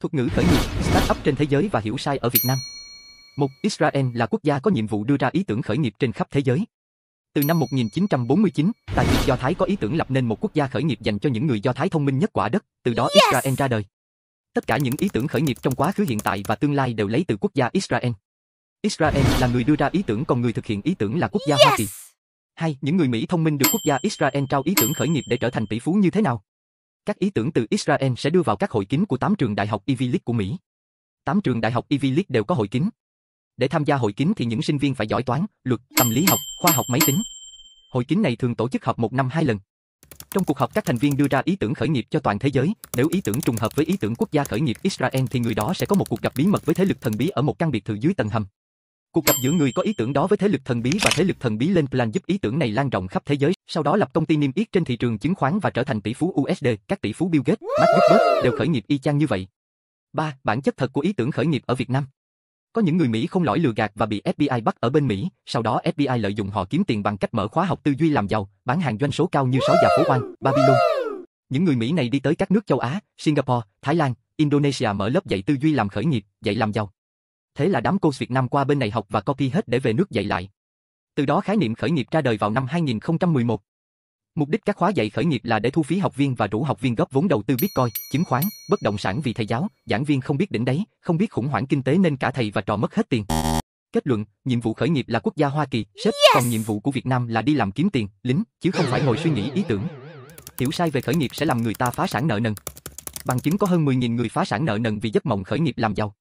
thuật ngữ khởi nghiệp, startup trên thế giới và hiểu sai ở Việt Nam. Một Israel là quốc gia có nhiệm vụ đưa ra ý tưởng khởi nghiệp trên khắp thế giới. Từ năm 1949, tài Việt Do Thái có ý tưởng lập nên một quốc gia khởi nghiệp dành cho những người Do Thái thông minh nhất quả đất, từ đó yes. Israel ra đời. Tất cả những ý tưởng khởi nghiệp trong quá khứ hiện tại và tương lai đều lấy từ quốc gia Israel. Israel là người đưa ra ý tưởng còn người thực hiện ý tưởng là quốc gia yes. Hoa Kỳ. Hai, những người Mỹ thông minh được quốc gia Israel trao ý tưởng khởi nghiệp để trở thành tỷ phú như thế nào? Các ý tưởng từ Israel sẽ đưa vào các hội kín của 8 trường đại học Ivy e League của Mỹ. 8 trường đại học Ivy e League đều có hội kín. Để tham gia hội kín thì những sinh viên phải giỏi toán, luật, tâm lý học, khoa học máy tính. Hội kín này thường tổ chức họp một năm hai lần. Trong cuộc họp các thành viên đưa ra ý tưởng khởi nghiệp cho toàn thế giới, nếu ý tưởng trùng hợp với ý tưởng quốc gia khởi nghiệp Israel thì người đó sẽ có một cuộc gặp bí mật với thế lực thần bí ở một căn biệt thự dưới tầng hầm. Cuộc gặp giữa người có ý tưởng đó với thế lực thần bí và thế lực thần bí lên plan giúp ý tưởng này lan rộng khắp thế giới, sau đó lập công ty niêm yết trên thị trường chứng khoán và trở thành tỷ phú USD, các tỷ phú Bill Gates, Mark Zuckerberg đều khởi nghiệp y chang như vậy. 3. Bản chất thật của ý tưởng khởi nghiệp ở Việt Nam Có những người Mỹ không lỗi lừa gạt và bị FBI bắt ở bên Mỹ, sau đó FBI lợi dụng họ kiếm tiền bằng cách mở khóa học tư duy làm giàu, bán hàng doanh số cao như sói già phố quan, Babylon. Những người Mỹ này đi tới các nước châu Á, Singapore, Thái Lan, Indonesia mở lớp dạy tư duy làm khởi nghiệp, dạy làm giàu. Thế là đám cô Việt Nam qua bên này học và copy hết để về nước dạy lại. Từ đó khái niệm khởi nghiệp ra đời vào năm 2011. Mục đích các khóa dạy khởi nghiệp là để thu phí học viên và rủ học viên góp vốn đầu tư Bitcoin, chứng khoán, bất động sản vì thầy giáo, giảng viên không biết đỉnh đấy, không biết khủng hoảng kinh tế nên cả thầy và trò mất hết tiền. Kết luận, nhiệm vụ khởi nghiệp là quốc gia Hoa Kỳ, sếp, yes. còn nhiệm vụ của Việt Nam là đi làm kiếm tiền, lính, chứ không phải ngồi suy nghĩ ý tưởng. Hiểu sai về khởi nghiệp sẽ làm người ta phá sản nợ nần. Bằng chứng có hơn 10.000 người phá sản nợ nần vì giấc mộng khởi nghiệp làm giàu.